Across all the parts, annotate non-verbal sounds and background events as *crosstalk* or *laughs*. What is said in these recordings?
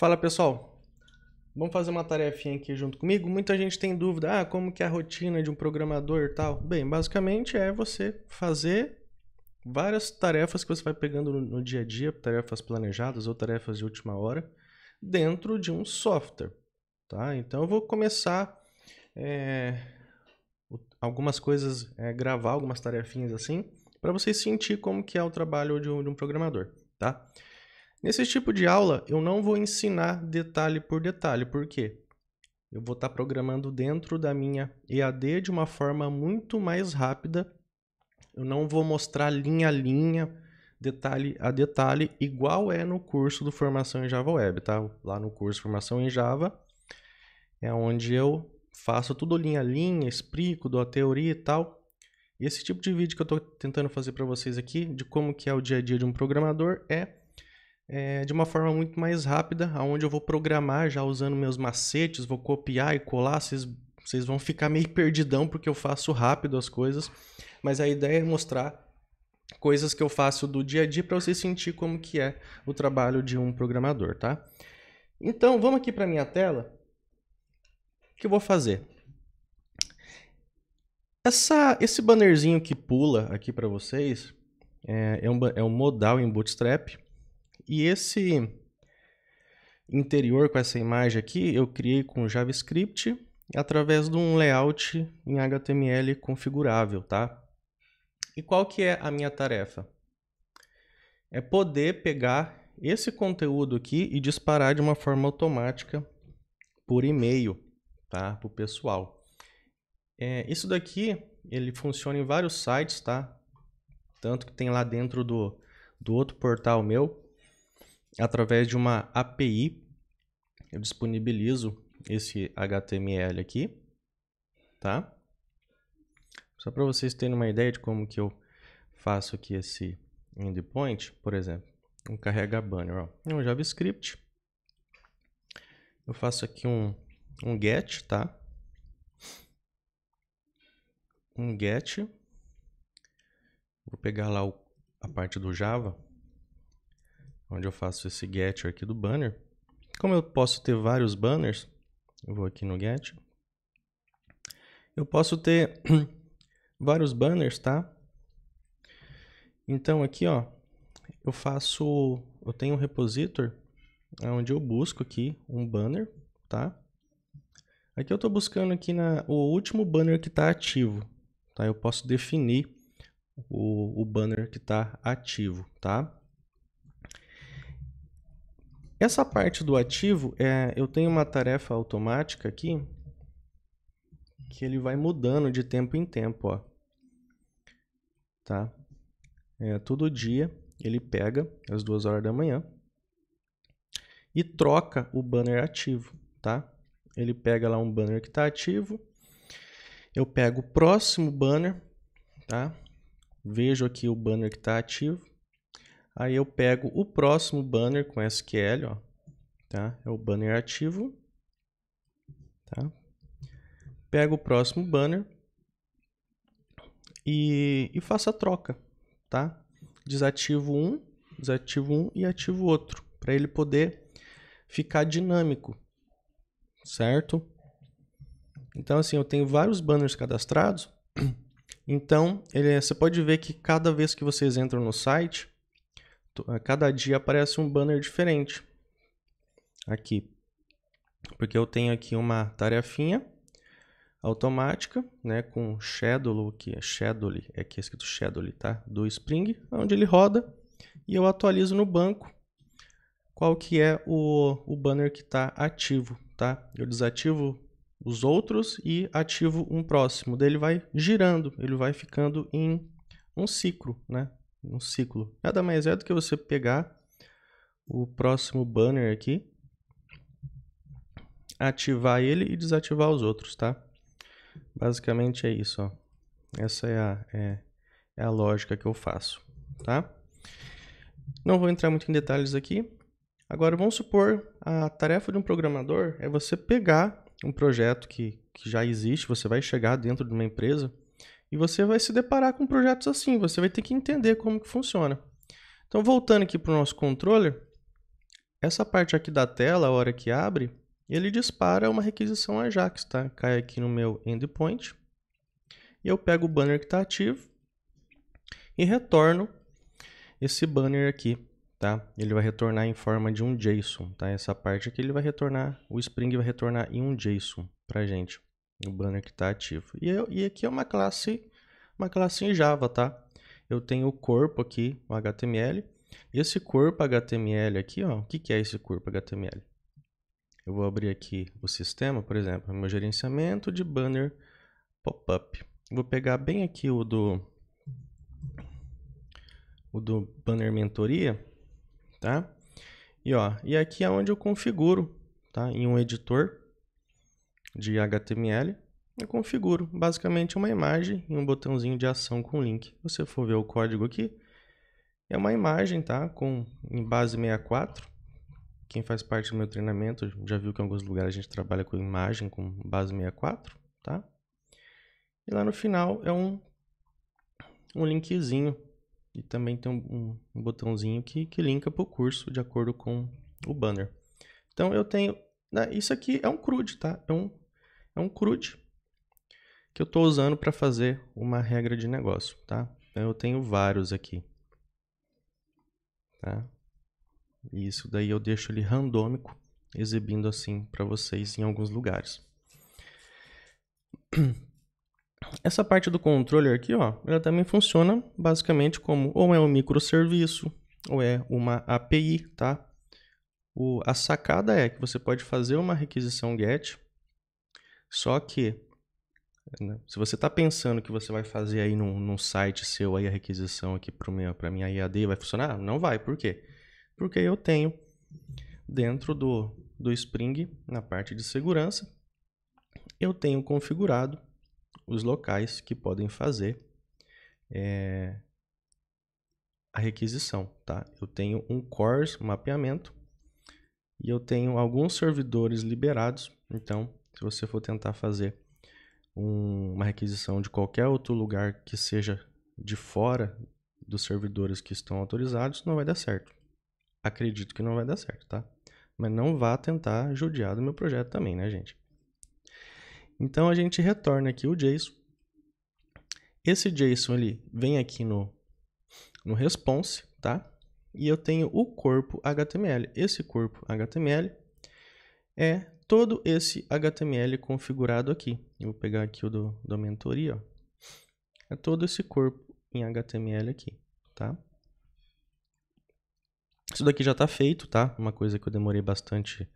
Fala pessoal, vamos fazer uma tarefinha aqui junto comigo? Muita gente tem dúvida, ah, como que é a rotina de um programador e tal? Bem, basicamente é você fazer várias tarefas que você vai pegando no, dia a dia, tarefas planejadas ou tarefas de última hora, dentro de um software, tá? Então eu vou começar é, algumas coisas, é, gravar algumas tarefinhas assim, para vocês sentir como que é o trabalho de um, de um programador, Tá? Nesse tipo de aula, eu não vou ensinar detalhe por detalhe, por quê? Eu vou estar tá programando dentro da minha EAD de uma forma muito mais rápida. Eu não vou mostrar linha a linha, detalhe a detalhe, igual é no curso do Formação em Java Web, tá? Lá no curso Formação em Java é onde eu faço tudo linha a linha, explico, dou a teoria e tal. E esse tipo de vídeo que eu estou tentando fazer para vocês aqui, de como que é o dia a dia de um programador, é é, de uma forma muito mais rápida, aonde eu vou programar já usando meus macetes, vou copiar e colar, vocês, vão ficar meio *laughs* perdidão porque eu faço rápido as coisas, mas a ideia é mostrar coisas que eu faço do dia a dia para você sentir como que é o trabalho de um programador, tá? Então, vamos aqui para minha tela. O que eu vou fazer? Essa, esse bannerzinho que pula aqui para vocês é, é, um, é um modal em Bootstrap. E esse interior com essa imagem aqui, eu criei com JavaScript através de um layout em HTML configurável, tá? E qual que é a minha tarefa? É poder pegar esse conteúdo aqui e disparar de uma forma automática por e-mail, tá? Para o pessoal. É, isso daqui, ele funciona em vários sites, tá? Tanto que tem lá dentro do, do outro portal meu, através de uma API, eu disponibilizo esse HTML aqui, tá? Só para vocês terem uma ideia de como que eu faço aqui esse endpoint, por exemplo, um carrega banner, ó, é um JavaScript. Eu faço aqui um, um get, tá? Um get. Vou pegar lá o, a parte do Java onde eu faço esse getter aqui do banner. Como eu posso ter vários banners, eu vou aqui no get. Eu posso ter *clears throat* vários banners, tá? Então aqui, ó, eu faço, eu tenho um repositor onde eu busco aqui um banner, tá? Aqui eu estou buscando aqui na, o último banner que está ativo, tá? Eu posso definir o, o banner que está ativo, tá? Essa parte do ativo, é, eu tenho uma tarefa automática aqui que ele vai mudando de tempo em tempo, ó. Tá? É, todo dia ele pega às duas horas da manhã e troca o banner ativo, tá? Ele pega lá um banner que está ativo, eu pego o próximo banner, tá? Vejo aqui o banner que está ativo, Aí eu pego o próximo banner com SQL, ó, tá? É o banner ativo, tá? Pego o próximo banner e, e faço a troca, tá? Desativo um, desativo um e ativo outro, para ele poder ficar dinâmico, certo? Então assim, eu tenho vários banners cadastrados. *clears throat* Então, ele, é, você pode ver que cada vez que vocês entram no site, a cada dia aparece um banner diferente aqui. Porque eu tenho aqui uma tarefinha automática, né, com schedule, que é schedule, é aqui é escrito schedule, tá? Do Spring, onde ele roda e eu atualizo no banco qual que é o, o banner que está ativo, tá? Eu desativo os outros e ativo um próximo. Daí ele vai girando, ele vai ficando em um ciclo, né? um ciclo. Nada mais é do que você pegar o próximo banner aqui, ativar ele e desativar os outros, tá? Basicamente é isso, ó. Essa é a, é, é a lógica que eu faço, tá? Não vou entrar muito em detalhes aqui. Agora, vamos supor, a tarefa de um programador é você pegar um projeto que, que já existe, você vai chegar dentro de uma empresa e você vai se deparar com projetos assim, você vai ter que entender como que funciona. Então, voltando aqui para o nosso controller, essa parte aqui da tela, a hora que abre, ele dispara uma requisição Ajax, tá? Cai aqui no meu endpoint. E eu pego o banner que está ativo e retorno esse banner aqui, tá? Ele vai retornar em forma de um JSON, tá? Essa parte aqui ele vai retornar, o Spring vai retornar em um JSON para gente. O banner que está ativo. E, eu, e aqui é uma classe, uma classe em Java, tá? Eu tenho o corpo aqui, o HTML. E esse corpo HTML aqui, ó, o que, que é esse corpo HTML? Eu vou abrir aqui o sistema, por exemplo, meu gerenciamento de banner pop-up. Vou pegar bem aqui o do, o do banner mentoria, tá? E, ó, e aqui é onde eu configuro, tá? Em um editor de HTML, eu configuro basicamente uma imagem e um botãozinho de ação com link. Se você for ver o código aqui, é uma imagem, tá? Com em base 64. Quem faz parte do meu treinamento já viu que em alguns lugares a gente trabalha com imagem com base 64, tá? E lá no final é um, um linkzinho. E também tem um, um botãozinho que, que linka para o curso de acordo com o banner. Então eu tenho. Né, isso aqui é um CRUD, tá? É um é um CRUD que eu estou usando para fazer uma regra de negócio, tá? Então, eu tenho vários aqui, tá? E isso daí eu deixo ele randômico, exibindo assim para vocês em alguns lugares. *clears throat* Essa parte do controller aqui, ó, ela também funciona basicamente como ou é um microserviço ou é uma API, tá? O, a sacada é que você pode fazer uma requisição GET só que, né, se você está pensando que você vai fazer aí num, num site seu aí a requisição aqui para para minha IAD vai funcionar, não vai. Por quê? Porque eu tenho dentro do, do Spring, na parte de segurança, eu tenho configurado os locais que podem fazer é, a requisição, tá? Eu tenho um cores mapeamento e eu tenho alguns servidores liberados, então se você for tentar fazer um, uma requisição de qualquer outro lugar que seja de fora dos servidores que estão autorizados, não vai dar certo. Acredito que não vai dar certo, tá? Mas não vá tentar judiar do meu projeto também, né, gente? Então a gente retorna aqui o JSON. Esse JSON ele vem aqui no, no response, tá? E eu tenho o corpo HTML. Esse corpo HTML é todo esse HTML configurado aqui. Eu vou pegar aqui o do, da mentoria, ó. É todo esse corpo em HTML aqui, tá? Isso daqui já está feito, tá? Uma coisa que eu demorei bastante,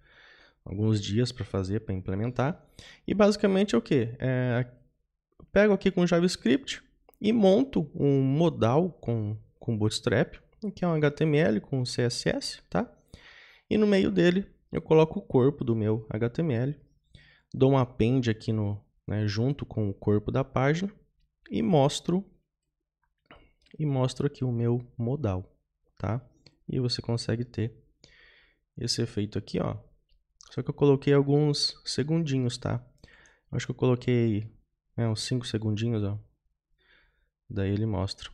alguns dias para fazer, para implementar. E basicamente é o que? É, pego aqui com JavaScript e monto um modal com, com Bootstrap, que é um HTML com CSS, tá? E no meio dele eu coloco o corpo do meu HTML, dou um append aqui no, né, junto com o corpo da página e mostro e mostro aqui o meu modal, tá? E você consegue ter esse efeito aqui, ó. Só que eu coloquei alguns segundinhos, tá? Acho que eu coloquei né, uns 5 segundinhos, ó. Daí ele mostra.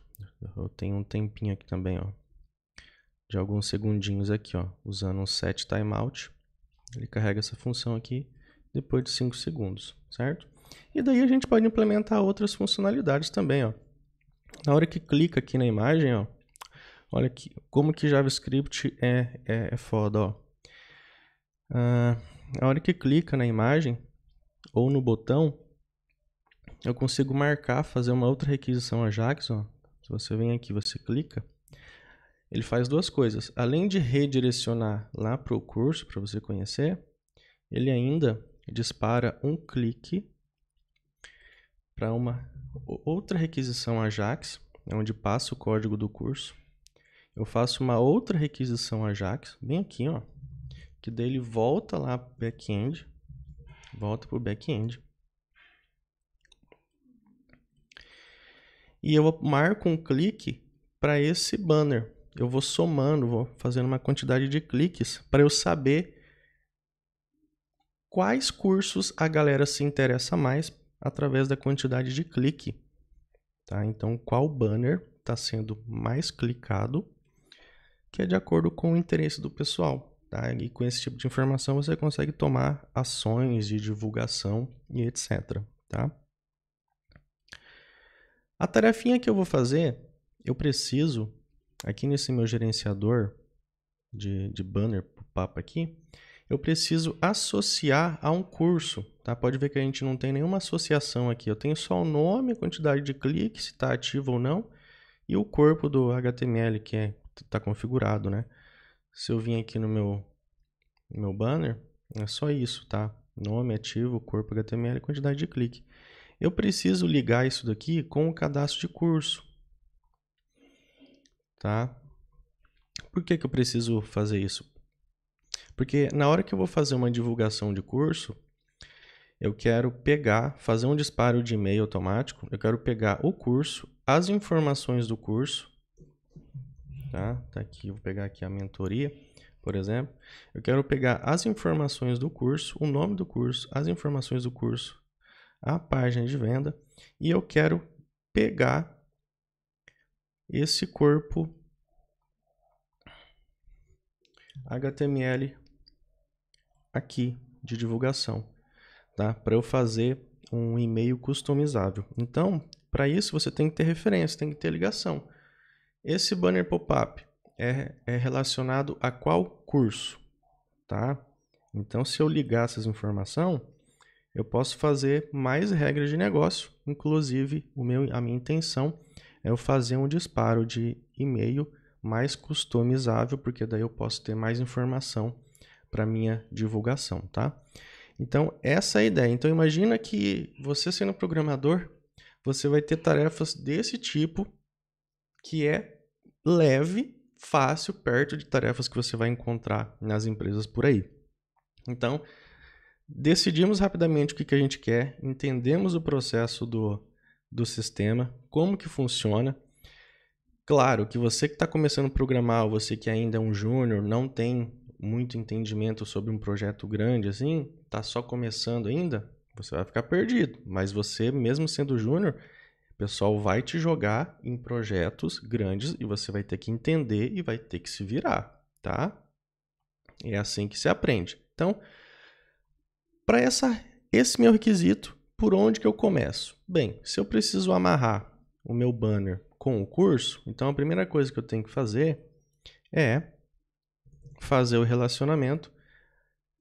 Eu tenho um tempinho aqui também, ó de alguns segundinhos aqui, ó, usando um set timeout. Ele carrega essa função aqui depois de 5 segundos, certo? E daí a gente pode implementar outras funcionalidades também, ó. Na hora que clica aqui na imagem, ó, olha aqui, como que JavaScript é, é, é foda, ó. Ah, na hora que clica na imagem ou no botão, eu consigo marcar, fazer uma outra requisição Ajax, ó. Se você vem aqui, você clica, ele faz duas coisas. Além de redirecionar lá para o curso, para você conhecer, ele ainda dispara um clique para uma outra requisição Ajax, onde passa o código do curso. Eu faço uma outra requisição Ajax, bem aqui, ó, que daí ele volta lá para o back-end, volta para o back-end. E eu marco um clique para esse banner eu vou somando, vou fazendo uma quantidade de cliques para eu saber quais cursos a galera se interessa mais através da quantidade de clique. Tá? Então, qual banner está sendo mais clicado, que é de acordo com o interesse do pessoal. Tá? E com esse tipo de informação você consegue tomar ações de divulgação e etc. Tá? A tarefinha que eu vou fazer, eu preciso aqui nesse meu gerenciador de, de banner papo aqui, eu preciso associar a um curso, tá? Pode ver que a gente não tem nenhuma associação aqui. Eu tenho só o nome, a quantidade de cliques, se está ativo ou não, e o corpo do HTML que está é, tá configurado, né? Se eu vim aqui no meu, no meu banner, é só isso, tá? Nome ativo, corpo HTML, quantidade de clique. Eu preciso ligar isso daqui com o cadastro de curso tá? Por que, que eu preciso fazer isso? Porque na hora que eu vou fazer uma divulgação de curso, eu quero pegar, fazer um disparo de e-mail automático, eu quero pegar o curso, as informações do curso, tá? Tá aqui, vou pegar aqui a mentoria, por exemplo. Eu quero pegar as informações do curso, o nome do curso, as informações do curso, a página de venda e eu quero pegar esse corpo HTML aqui de divulgação, tá? Para eu fazer um e-mail customizável. Então, para isso você tem que ter referência, tem que ter ligação. Esse banner pop-up é, é relacionado a qual curso, tá? Então, se eu ligar essas informações, eu posso fazer mais regras de negócio, inclusive o meu, a minha intenção é eu fazer um disparo de e-mail mais customizável, porque daí eu posso ter mais informação para minha divulgação, tá? Então, essa é a ideia. Então, imagina que você sendo programador, você vai ter tarefas desse tipo que é leve, fácil, perto de tarefas que você vai encontrar nas empresas por aí. Então, decidimos rapidamente o que, que a gente quer, entendemos o processo do, do sistema, como que funciona. Claro que você que está começando a programar, ou você que ainda é um júnior, não tem muito entendimento sobre um projeto grande assim, está só começando ainda, você vai ficar perdido. Mas você, mesmo sendo júnior, o pessoal vai te jogar em projetos grandes e você vai ter que entender e vai ter que se virar, tá? É assim que se aprende. Então, para essa esse meu requisito, por onde que eu começo? Bem, se eu preciso amarrar o meu banner com o curso, então a primeira coisa que eu tenho que fazer é fazer o relacionamento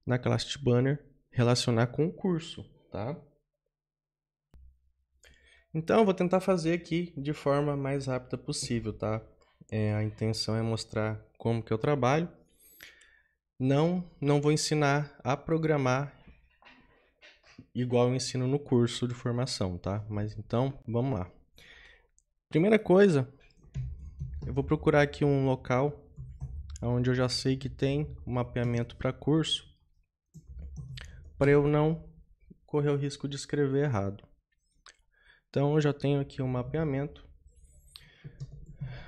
na classe de banner relacionar com o curso, tá? Então eu vou tentar fazer aqui de forma mais rápida possível, tá? É, a intenção é mostrar como que eu trabalho. Não, não vou ensinar a programar igual eu ensino no curso de formação, tá? Mas então, vamos lá. Primeira coisa, eu vou procurar aqui um local onde eu já sei que tem um mapeamento para curso, para eu não correr o risco de escrever errado. Então eu já tenho aqui um mapeamento.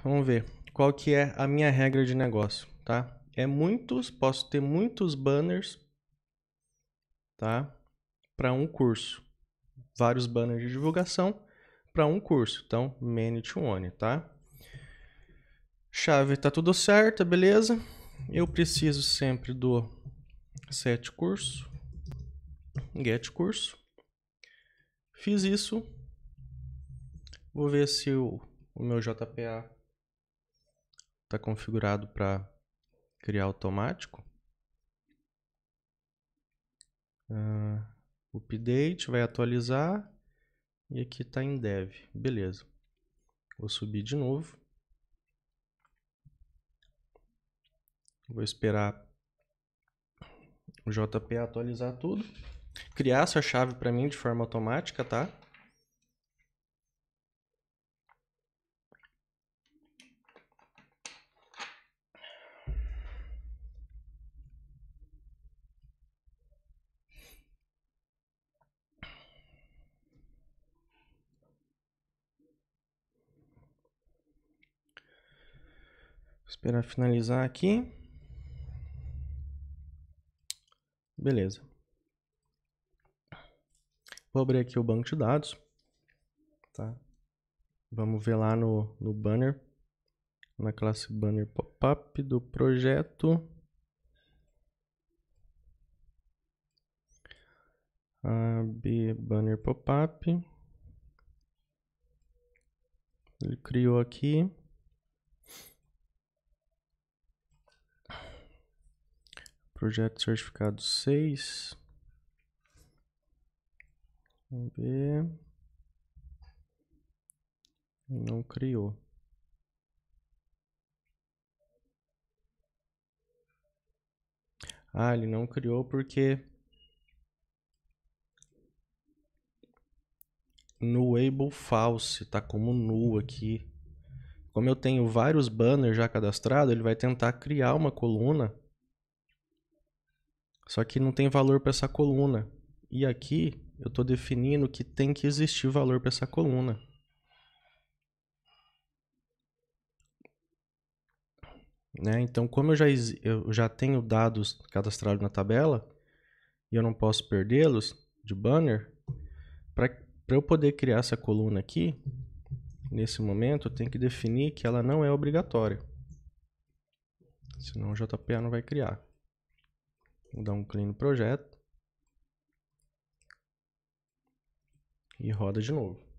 Vamos ver qual que é a minha regra de negócio, tá? É muitos, posso ter muitos banners, tá? para um curso. Vários banners de divulgação para um curso. Então, many to one, tá? Chave tá tudo certo, beleza? Eu preciso sempre do set curso, get curso. Fiz isso. Vou ver se o, o meu JPA está configurado para criar automático. Ah, update, vai atualizar e aqui está em dev, beleza. Vou subir de novo. Vou esperar o JP atualizar tudo. Criar essa chave para mim de forma automática, tá? Esperar finalizar aqui. Beleza. Vou abrir aqui o banco de dados. Tá? Vamos ver lá no, no banner, na classe banner pop-up do projeto. ab banner pop-up. Ele criou aqui. Projeto certificado 6. Vamos ver. Não criou. Ah, ele não criou porque no Able False, tá como nu aqui. Como eu tenho vários banners já cadastrados, ele vai tentar criar uma coluna só que não tem valor para essa coluna. E aqui eu estou definindo que tem que existir valor para essa coluna. Né? Então, como eu já, eu já tenho dados cadastrados na tabela e eu não posso perdê-los de banner, para eu poder criar essa coluna aqui, nesse momento eu tenho que definir que ela não é obrigatória. Senão o JPA não vai criar. Vou dar um clean no projeto. E roda de novo.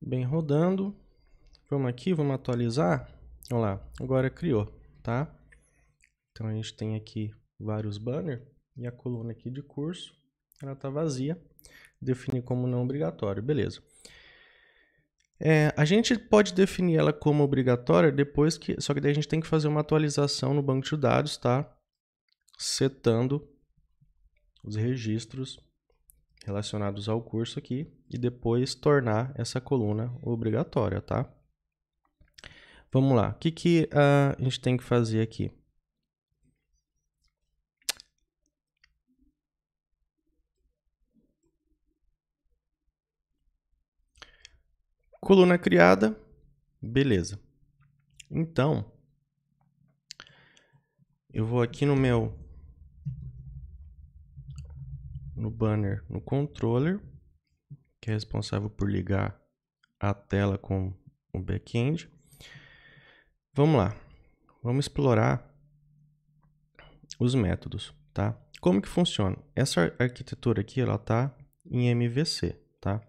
Bem rodando. Vamos aqui, vamos atualizar. Olha lá, agora criou, tá? Então a gente tem aqui vários banners e a coluna aqui de curso, ela tá vazia. Definir como não obrigatório, beleza. É, a gente pode definir ela como obrigatória depois que. Só que daí a gente tem que fazer uma atualização no banco de dados, tá? Setando os registros relacionados ao curso aqui e depois tornar essa coluna obrigatória, tá? Vamos lá, o que, que ah, a gente tem que fazer aqui? Coluna criada, beleza. Então, eu vou aqui no meu no banner no controller, que é responsável por ligar a tela com o back-end. Vamos lá, vamos explorar os métodos, tá? Como que funciona? Essa arquitetura aqui, ela está em MVC, tá?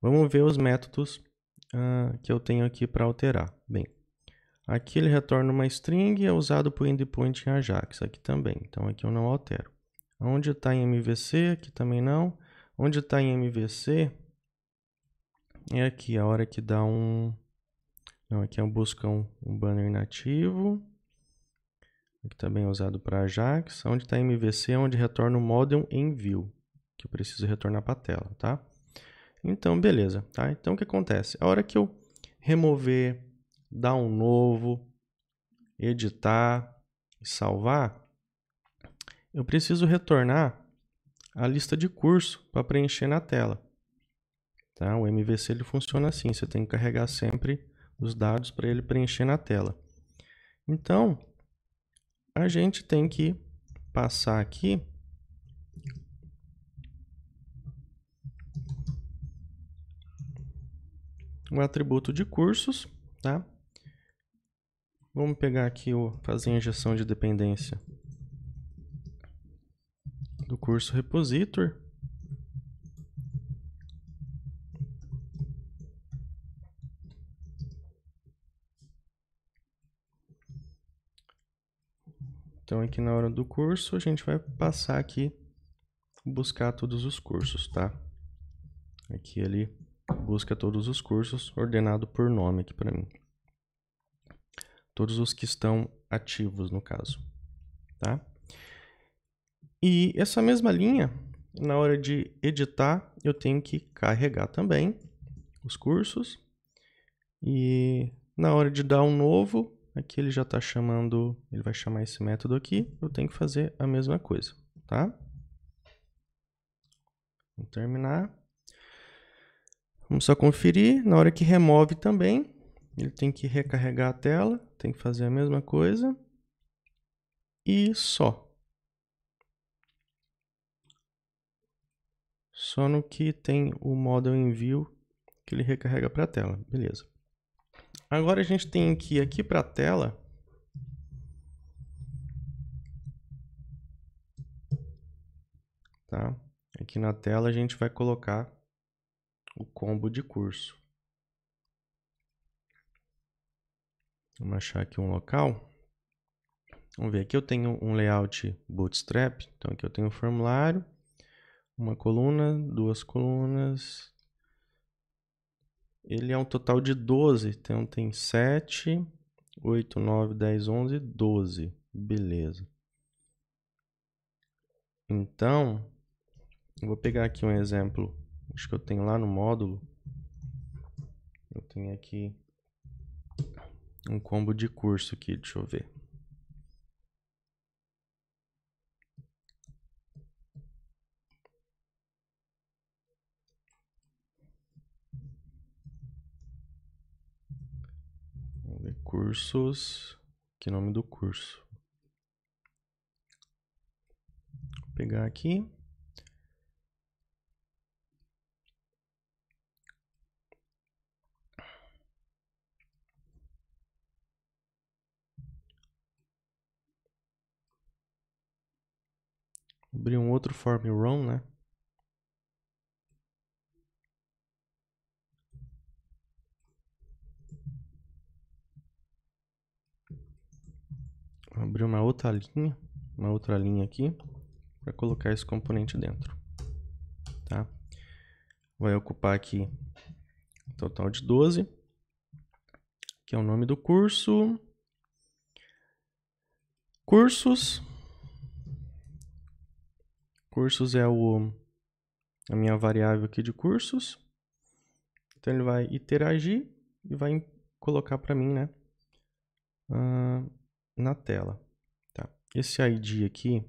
Vamos ver os métodos uh, que eu tenho aqui para alterar. Bem, aqui ele retorna uma string e é usado para o endpoint em Ajax, aqui também. Então aqui eu não altero. Onde está em MVC? Aqui também não. Onde está em MVC? É aqui a hora que dá um... Não, aqui é um buscão, um banner nativo. Aqui também é usado para Ajax. Onde está MVC é onde retorna o modem em view, que eu preciso retornar para a tela, tá? Então, beleza, tá? Então, o que acontece? A hora que eu remover, dar um novo, editar salvar, eu preciso retornar a lista de curso para preencher na tela. Tá? O MVC ele funciona assim, você tem que carregar sempre os dados para ele preencher na tela. Então, a gente tem que passar aqui o atributo de cursos, tá? Vamos pegar aqui o fazer a injeção de dependência do curso Repositor. Então, aqui na hora do curso, a gente vai passar aqui, buscar todos os cursos, tá? Aqui ele busca todos os cursos, ordenado por nome aqui para mim. Todos os que estão ativos, no caso, tá? E essa mesma linha, na hora de editar, eu tenho que carregar também os cursos. E na hora de dar um novo, aqui ele já está chamando, ele vai chamar esse método aqui, eu tenho que fazer a mesma coisa, tá? Vou terminar. Vamos só conferir, na hora que remove também, ele tem que recarregar a tela, tem que fazer a mesma coisa. E só. só no que tem o model em view que ele recarrega para a tela, beleza. Agora a gente tem que ir aqui para a tela tá? Aqui na tela a gente vai colocar o combo de curso. Vamos achar aqui um local. Vamos ver, aqui eu tenho um layout bootstrap, então aqui eu tenho um formulário, uma coluna, duas colunas. Ele é um total de 12. Então tem 7, 8, 9, 10, 11, 12. Beleza. Então, vou pegar aqui um exemplo. Acho que eu tenho lá no módulo. Eu tenho aqui um combo de curso aqui, deixa eu ver. Cursos. Que nome do curso? Vou pegar aqui. Abrir um outro form room, né? abrir uma outra linha, uma outra linha aqui, para colocar esse componente dentro, tá? Vai ocupar aqui um total de 12, que é o nome do curso. Cursos. Cursos é o, a minha variável aqui de cursos. Então ele vai interagir e vai colocar para mim, né? Uh, na tela. Tá? Esse ID aqui,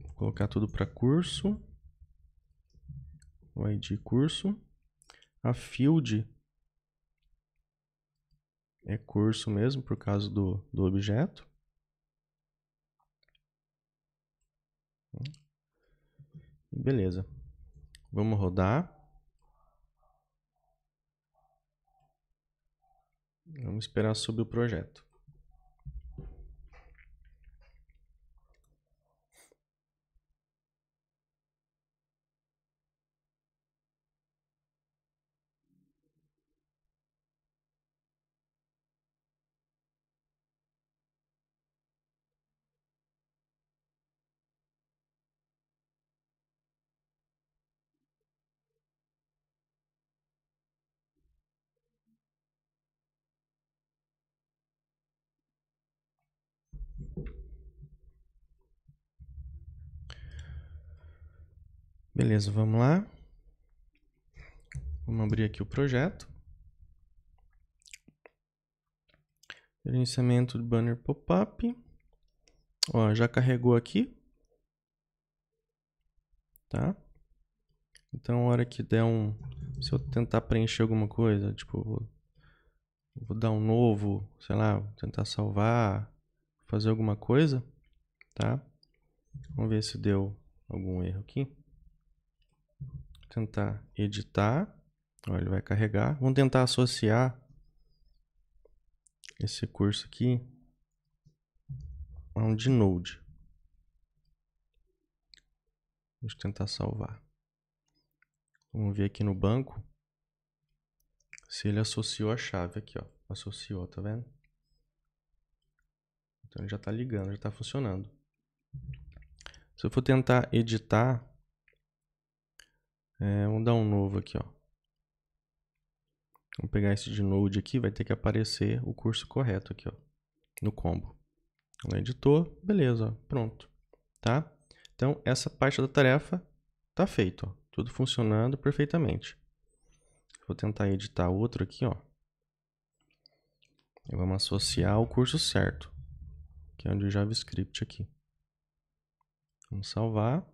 vou colocar tudo para curso, o ID curso, a field é curso mesmo por causa do, do objeto. Beleza. Vamos rodar. Vamos esperar subir o projeto. Beleza, vamos lá. Vamos abrir aqui o projeto. Gerenciamento do banner pop-up. Ó, já carregou aqui. Tá? Então, a hora que der um... Se eu tentar preencher alguma coisa, tipo... Vou, vou dar um novo, sei lá, tentar salvar, fazer alguma coisa, tá? Vamos ver se deu algum erro aqui tentar editar. olha, ele vai carregar. Vamos tentar associar esse curso aqui a um de Node. Deixa eu tentar salvar. Vamos ver aqui no banco se ele associou a chave aqui, ó. Associou, tá vendo? Então ele já está ligando, já está funcionando. Se eu for tentar editar é, vamos dar um novo aqui, ó. Vamos pegar esse de Node aqui, vai ter que aparecer o curso correto aqui, ó, no combo. É editor, beleza, pronto, tá? Então, essa parte da tarefa tá feito, ó, tudo funcionando perfeitamente. Vou tentar editar outro aqui, ó. E vamos associar o curso certo, que é o de JavaScript aqui. Vamos salvar.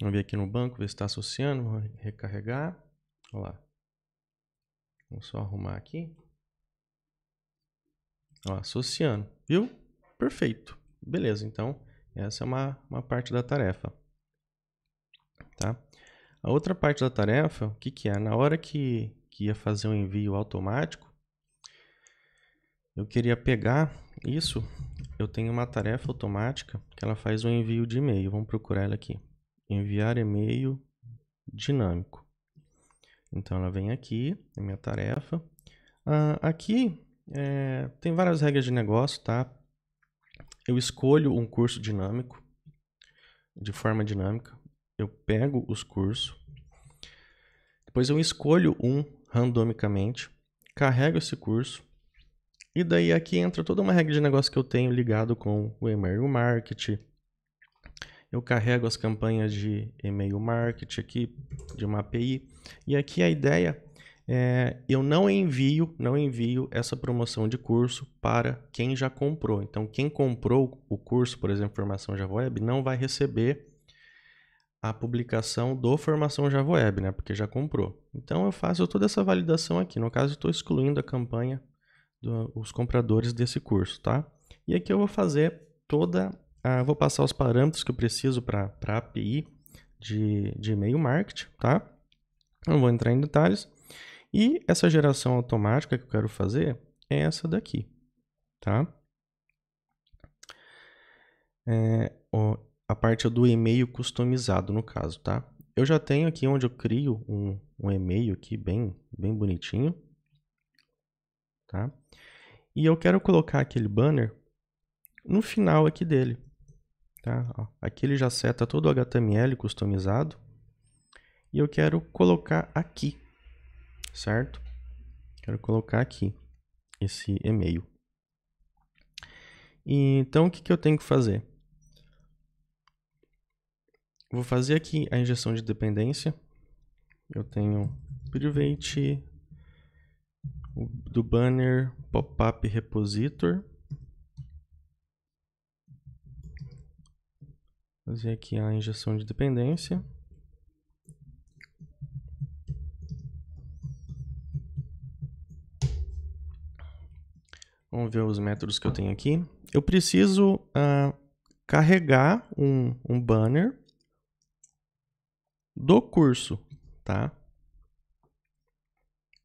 Vamos vir aqui no banco, ver se está associando. Vamos recarregar. Olha lá. Vamos só arrumar aqui. Ó, associando. Viu? Perfeito. Beleza, então essa é uma, uma parte da tarefa. Tá? A outra parte da tarefa, o que, que é? Na hora que, que ia fazer um envio automático, eu queria pegar isso. Eu tenho uma tarefa automática que ela faz um envio de e-mail. Vamos procurar ela aqui enviar e-mail dinâmico. Então ela vem aqui, é minha tarefa. Ah, aqui é, tem várias regras de negócio, tá? Eu escolho um curso dinâmico, de forma dinâmica. Eu pego os cursos. Depois eu escolho um randomicamente, carrego esse curso. E daí aqui entra toda uma regra de negócio que eu tenho ligado com o e-mail marketing, eu carrego as campanhas de e-mail marketing aqui, de uma API. E aqui a ideia é, eu não envio, não envio essa promoção de curso para quem já comprou. Então, quem comprou o curso, por exemplo, Formação Java Web, não vai receber a publicação do Formação Java Web, né? Porque já comprou. Então, eu faço toda essa validação aqui. No caso, estou excluindo a campanha dos do, compradores desse curso, tá? E aqui eu vou fazer toda ah, vou passar os parâmetros que eu preciso para a API de, de e-mail marketing, tá? Não vou entrar em detalhes. E essa geração automática que eu quero fazer é essa daqui, tá? É, ó, a parte do e-mail customizado, no caso, tá? Eu já tenho aqui onde eu crio um, um e-mail aqui bem, bem bonitinho, tá? E eu quero colocar aquele banner no final aqui dele. Tá? Ó, aqui ele já seta todo o HTML customizado. E eu quero colocar aqui, certo? Quero colocar aqui esse e-mail. Então, o que, que eu tenho que fazer? Vou fazer aqui a injeção de dependência. Eu tenho private do banner pop-up repositor Fazer aqui a injeção de dependência. Vamos ver os métodos que eu tenho aqui. Eu preciso uh, carregar um, um banner do curso, tá?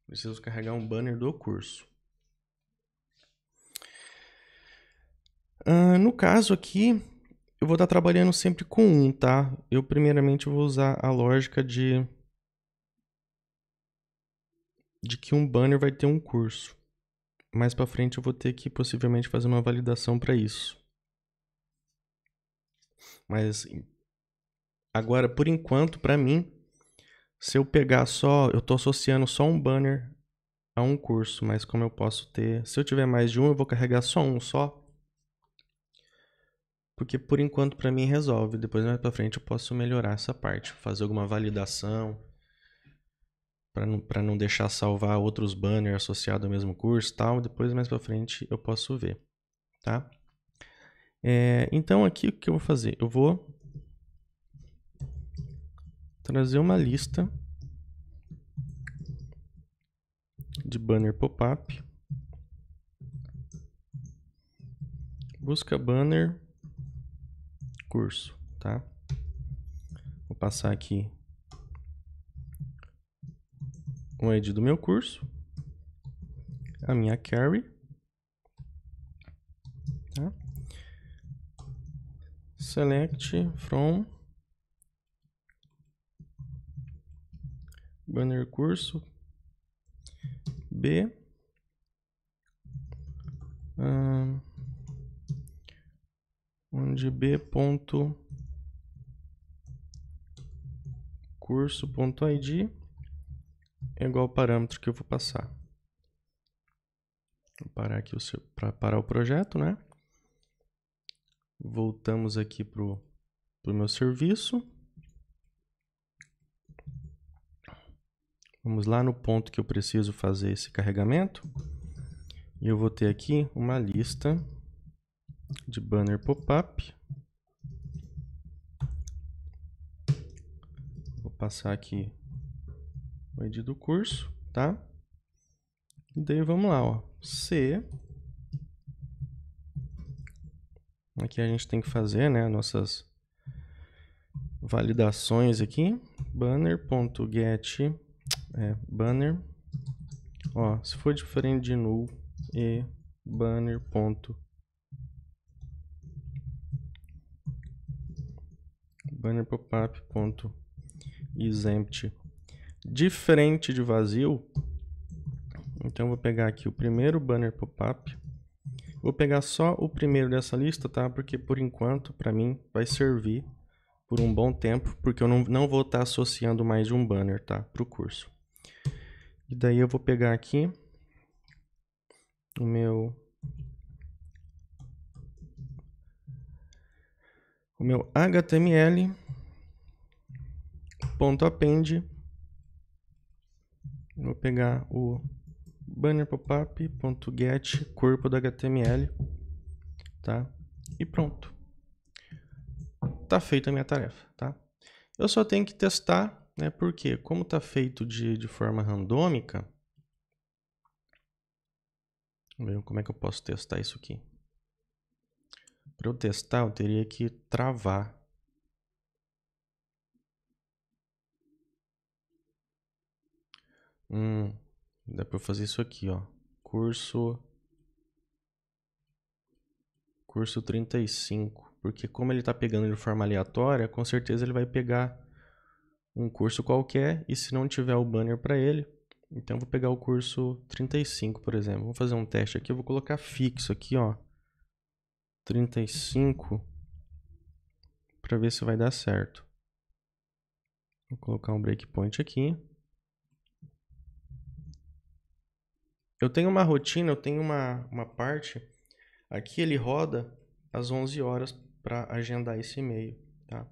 Preciso carregar um banner do curso. Uh, no caso aqui, eu vou estar trabalhando sempre com um, tá? Eu primeiramente vou usar a lógica de de que um banner vai ter um curso. Mais para frente eu vou ter que possivelmente fazer uma validação para isso. Mas assim, agora por enquanto para mim, se eu pegar só, eu tô associando só um banner a um curso, mas como eu posso ter, se eu tiver mais de um, eu vou carregar só um só porque por enquanto para mim resolve. Depois mais para frente eu posso melhorar essa parte, fazer alguma validação para não, pra não deixar salvar outros banners associados ao mesmo curso, tal. Depois mais para frente eu posso ver, tá? É, então aqui o que eu vou fazer? Eu vou trazer uma lista de banner pop-up. Busca banner curso, tá? Vou passar aqui um ed do meu curso, a minha carry, tá? Select from banner curso B onde b ponto curso ponto id é igual ao parâmetro que eu vou passar. Vou parar aqui para parar o projeto, né? Voltamos aqui para o meu serviço. Vamos lá no ponto que eu preciso fazer esse carregamento. E eu vou ter aqui uma lista de banner pop-up. Vou passar aqui o ID do curso, tá? E daí vamos lá, ó. C. Aqui a gente tem que fazer, né, nossas validações aqui. Banner.get é, banner. Ó, se for diferente de null e banner.get banner pop-up ponto exempt diferente de vazio então eu vou pegar aqui o primeiro banner pop-up vou pegar só o primeiro dessa lista tá porque por enquanto para mim vai servir por um bom tempo porque eu não, não vou estar tá associando mais de um banner tá para o curso e daí eu vou pegar aqui o meu o meu HTML ponto append vou pegar o banner popup ponto get corpo do HTML tá e pronto tá feita a minha tarefa tá eu só tenho que testar né porque como tá feito de, de forma randômica Vamos ver como é que eu posso testar isso aqui para eu testar, eu teria que travar. Hum, dá para fazer isso aqui, ó. Curso curso 35, porque como ele está pegando de forma aleatória, com certeza ele vai pegar um curso qualquer e se não tiver o banner para ele, então eu vou pegar o curso 35, por exemplo. Vou fazer um teste aqui, eu vou colocar fixo aqui, ó. 35 para ver se vai dar certo. Vou colocar um breakpoint aqui. Eu tenho uma rotina, eu tenho uma, uma parte. Aqui ele roda às 11 horas para agendar esse e-mail, tá?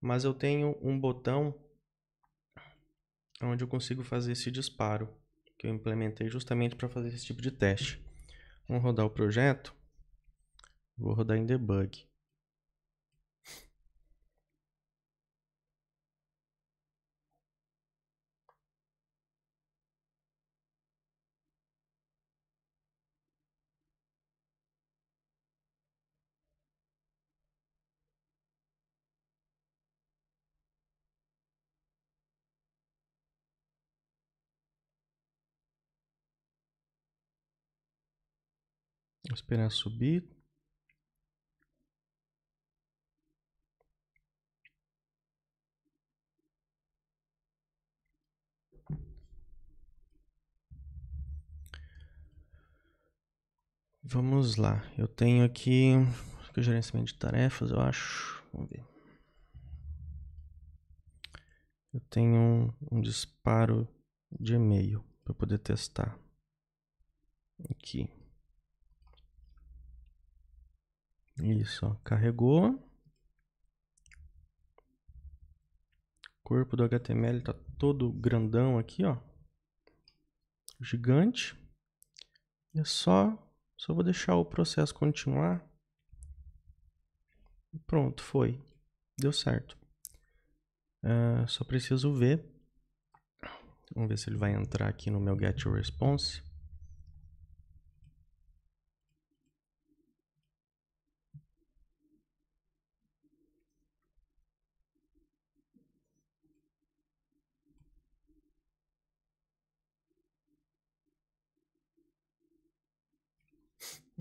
Mas eu tenho um botão onde eu consigo fazer esse disparo que eu implementei justamente para fazer esse tipo de teste. Vamos rodar o projeto. Vou rodar em debug. Vou esperar subir. Vamos lá, eu tenho aqui o é gerenciamento de tarefas, eu acho. Vamos ver. Eu tenho um, um disparo de e-mail para poder testar aqui. Isso, ó, carregou. O corpo do HTML tá todo grandão aqui, ó. Gigante. é só só vou deixar o processo continuar. Pronto, foi. Deu certo. Uh, só preciso ver. Vamos ver se ele vai entrar aqui no meu get response.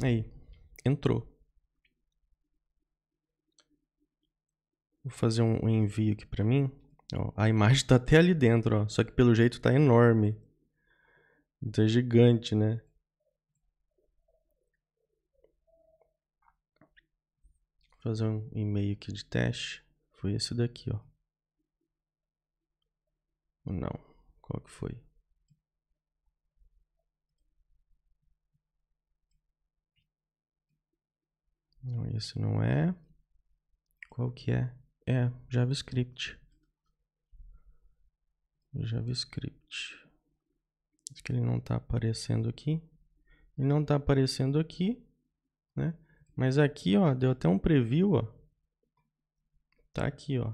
Aí, entrou. Vou fazer um envio aqui para mim. Ó, a imagem tá até ali dentro, ó, só que pelo jeito tá enorme. Tá gigante, né? Vou fazer um e-mail aqui de teste. Foi esse daqui, ó. Ou Não, qual que foi? Não, não é. Qual que é? É, JavaScript. JavaScript. Acho que ele não está aparecendo aqui. Ele não está aparecendo aqui, né? Mas aqui, ó, deu até um preview, ó. Tá aqui, ó.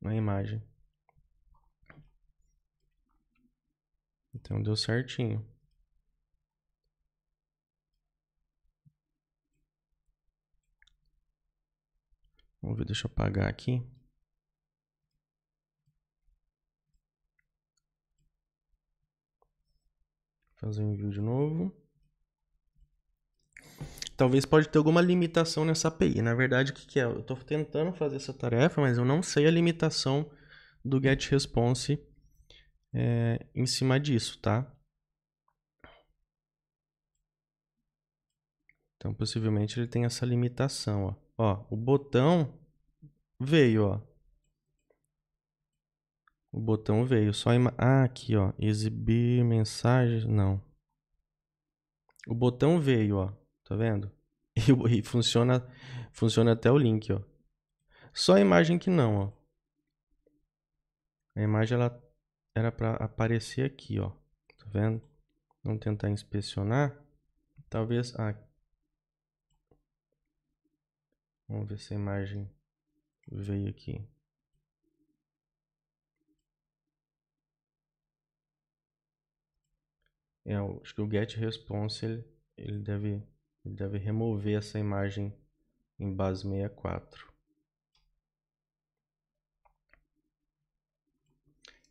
Na imagem. Então deu certinho. Vamos ver, deixa eu apagar aqui. Fazer um envio de novo. Talvez pode ter alguma limitação nessa API. Na verdade, o que, que é? Eu estou tentando fazer essa tarefa, mas eu não sei a limitação do getResponse é, em cima disso, tá? Então, possivelmente ele tem essa limitação, ó. Ó, o botão veio, ó. O botão veio, só ah, aqui, ó, exibir mensagem, não. O botão veio, ó, tá vendo? *laughs* E, e funciona, funciona até o link, ó. Só a imagem que não, ó. A imagem ela era para aparecer aqui, ó. Tá vendo? Vamos tentar inspecionar. Talvez ah, Vamos ver se a imagem veio aqui. É, acho que o get response ele, ele, deve, ele deve remover essa imagem em base 64.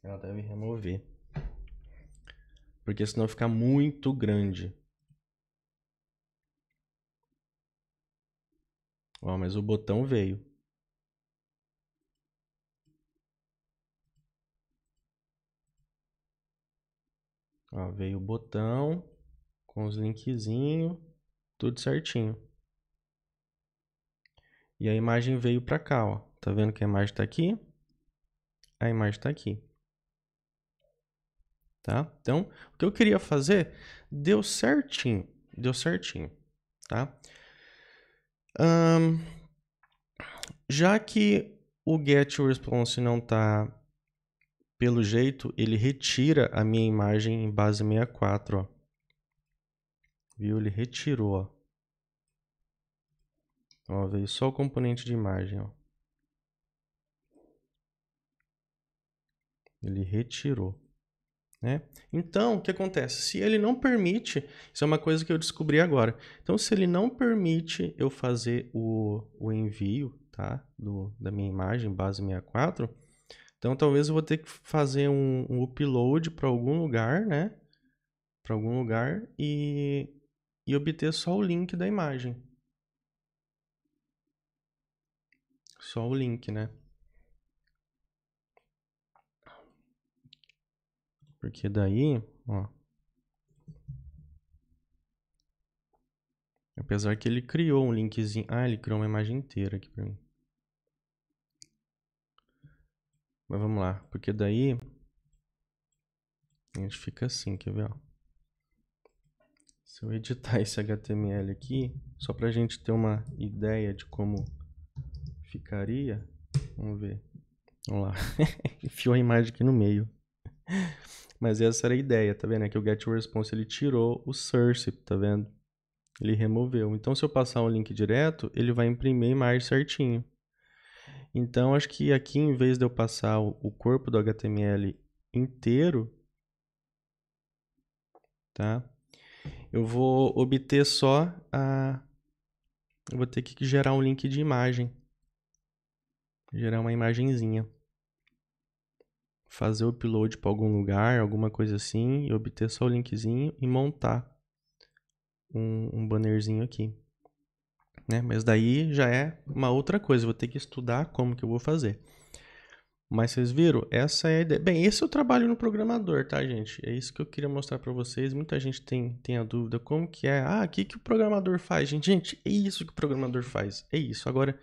Ela deve remover. Porque senão fica muito grande. Ó, mas o botão veio. Ó, veio o botão com os linkzinho, tudo certinho. E a imagem veio para cá, ó. Tá vendo que a imagem tá aqui? A imagem tá aqui. Tá? Então, o que eu queria fazer deu certinho, deu certinho, tá? Um, já que o get response não está pelo jeito, ele retira a minha imagem em base 64, ó. Viu? Ele retirou, ó. Ó, veio só o componente de imagem, ó. Ele retirou. Né? Então, o que acontece? Se ele não permite, isso é uma coisa que eu descobri agora. Então, se ele não permite eu fazer o, o envio tá? Do, da minha imagem, base 64, então talvez eu vou ter que fazer um, um upload para algum lugar, né? Para algum lugar e, e obter só o link da imagem. Só o link, né? Porque daí, ó. Apesar que ele criou um linkzinho. Ah, ele criou uma imagem inteira aqui pra mim. Mas vamos lá, porque daí a gente fica assim, quer ver? Ó. Se eu editar *laughs* esse HTML aqui, só pra gente ter uma ideia de como ficaria, vamos ver. Vamos lá, *laughs* enfiou a imagem aqui no meio. Mas essa era a ideia, tá vendo? É que o get response ele tirou o source, tá vendo? Ele removeu. Então, se eu passar um link direto, ele vai imprimir a imagem certinho. Então, acho que aqui, em vez de eu passar o corpo do HTML inteiro, tá? Eu vou obter só a... Eu vou ter que gerar um link de imagem. Gerar uma imagenzinha fazer o upload para algum lugar, alguma coisa assim, e obter só o linkzinho e montar um, um bannerzinho aqui. Né? Mas daí já é uma outra coisa, vou ter que estudar como que eu vou fazer. Mas vocês viram? Essa é a ideia. Bem, esse é o trabalho no programador, tá, gente? É isso que eu queria mostrar para vocês. Muita gente tem, tem a dúvida como que é. Ah, o que, que o programador faz, gente? Gente, é isso que o programador faz. É isso. Agora,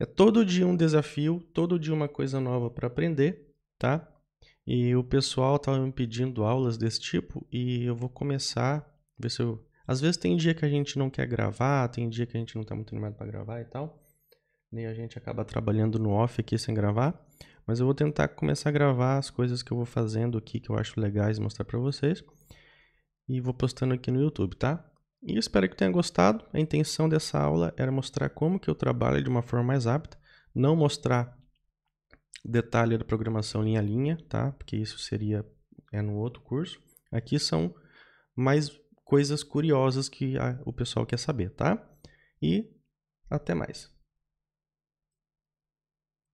é todo dia um desafio, todo dia uma coisa nova para aprender tá? E o pessoal estava me pedindo aulas desse tipo e eu vou começar, ver se eu... Às vezes tem dia que a gente não quer gravar, tem dia que a gente não está muito animado para gravar e tal. Nem a gente acaba trabalhando no off aqui sem gravar, mas eu vou tentar começar a gravar as coisas que eu vou fazendo aqui que eu acho legais mostrar para vocês e vou postando aqui no YouTube, tá? E espero que tenha gostado. A intenção dessa aula era mostrar como que eu trabalho de uma forma mais apta, não mostrar detalhe da programação linha a linha, tá? Porque isso seria é no outro curso. Aqui são mais coisas curiosas que a, o pessoal quer saber, tá? E até mais.